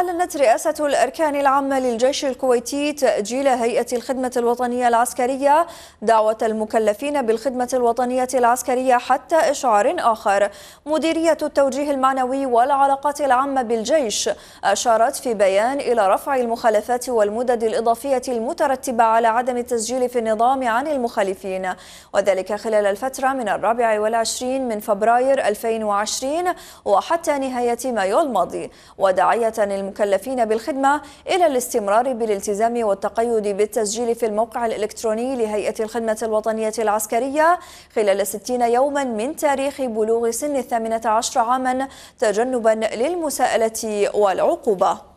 أعلنت رئاسة الأركان العامة للجيش الكويتي تأجيل هيئة الخدمة الوطنية العسكرية دعوة المكلفين بالخدمة الوطنية العسكرية حتى إشعار آخر مديرية التوجيه المعنوي والعلاقات العامة بالجيش أشارت في بيان إلى رفع المخالفات والمدد الإضافية المترتبة على عدم التسجيل في النظام عن المخالفين وذلك خلال الفترة من الرابع والعشرين من فبراير 2020 وحتى نهاية مايو الماضي وداعية المكلفين بالخدمة إلى الاستمرار بالالتزام والتقيد بالتسجيل في الموقع الإلكتروني لهيئة الخدمة الوطنية العسكرية خلال 60 يوما من تاريخ بلوغ سن الثامنة عشر عاما تجنبا للمساءلة والعقوبة